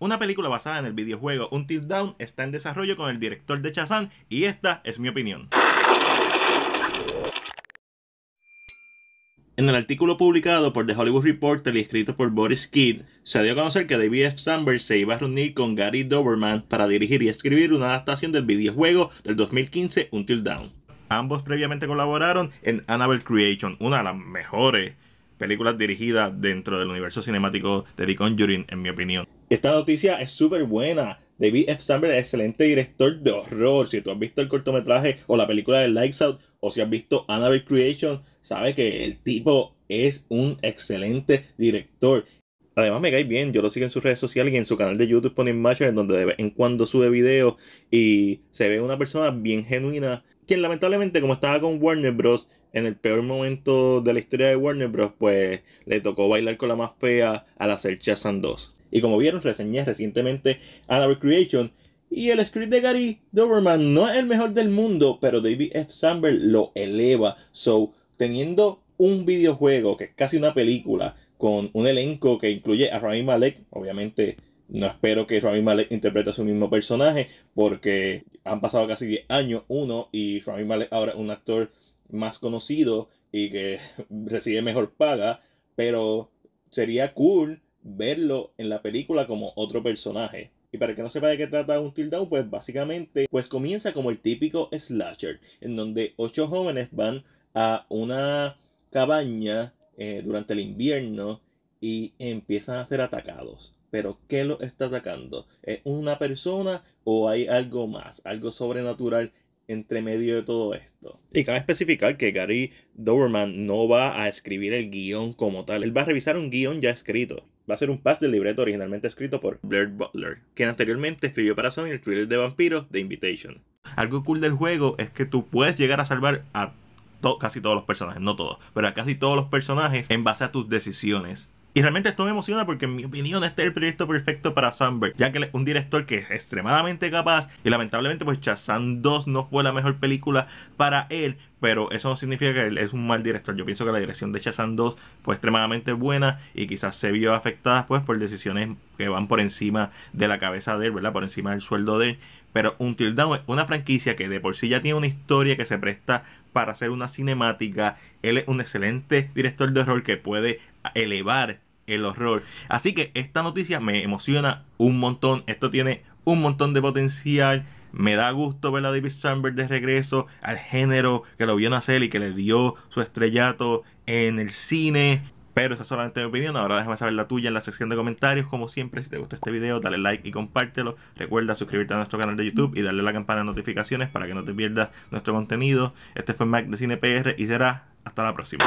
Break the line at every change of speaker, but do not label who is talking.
Una película basada en el videojuego Until Dawn está en desarrollo con el director de Shazam y esta es mi opinión. En el artículo publicado por The Hollywood Reporter y escrito por Boris Kidd, se dio a conocer que David F. Sandberg se iba a reunir con Gary Doberman para dirigir y escribir una adaptación del videojuego del 2015 Until Dawn. Ambos previamente colaboraron en Annabelle Creation, una de las mejores películas dirigidas dentro del universo cinemático de The Conjuring, en mi opinión. Esta noticia es súper buena. David F. es excelente director de horror. Si tú has visto el cortometraje o la película de Lights Out o si has visto Annabelle Creation, sabe que el tipo es un excelente director. Además me cae bien, yo lo sigo en sus redes sociales y en su canal de YouTube pone en donde de vez en cuando sube videos y se ve una persona bien genuina, quien lamentablemente como estaba con Warner Bros. en el peor momento de la historia de Warner Bros. pues le tocó bailar con la más fea al hacer Shazam 2. Y como vieron, reseñé recientemente Anna Creation Y el script de Gary Doberman no es el mejor del mundo, pero David F. Sandberg lo eleva. So, teniendo un videojuego que es casi una película, con un elenco que incluye a Rami Malek, obviamente no espero que Rami Malek interprete a su mismo personaje, porque han pasado casi 10 años uno y Rami Malek ahora es un actor más conocido y que recibe mejor paga, pero sería cool verlo en la película como otro personaje. Y para que no sepa de qué trata un Down, pues básicamente pues comienza como el típico slasher, en donde ocho jóvenes van a una cabaña eh, durante el invierno y empiezan a ser atacados. Pero ¿qué lo está atacando? ¿Es una persona o hay algo más, algo sobrenatural entre medio de todo esto. Y cabe especificar que Gary Doberman no va a escribir el guión como tal, él va a revisar un guión ya escrito va a ser un pass del libreto originalmente escrito por Blair Butler, quien anteriormente escribió para Sony el thriller de vampiros The Invitation. Algo cool del juego es que tú puedes llegar a salvar a casi todos los personajes, no todos, pero a casi todos los personajes en base a tus decisiones. Y realmente esto me emociona porque en mi opinión este es el proyecto perfecto para Sandberg, ya que es un director que es extremadamente capaz y lamentablemente pues Shazam 2 no fue la mejor película para él, pero eso no significa que él es un mal director. Yo pienso que la dirección de Shazam 2 fue extremadamente buena y quizás se vio afectada pues, por decisiones que van por encima de la cabeza de él, ¿verdad? Por encima del sueldo de él. Pero un es una franquicia que de por sí ya tiene una historia que se presta para hacer una cinemática. Él es un excelente director de horror que puede elevar el horror. Así que esta noticia me emociona un montón. Esto tiene un montón de potencial. Me da gusto ver a David samberg de regreso al género que lo vio nacer y que le dio su estrellato en el cine. Pero esa es solamente mi opinión. Ahora déjame saber la tuya en la sección de comentarios. Como siempre, si te gustó este video, dale like y compártelo. Recuerda suscribirte a nuestro canal de YouTube y darle a la campana de notificaciones para que no te pierdas nuestro contenido. Este fue Mac de Cine PR y será hasta la próxima.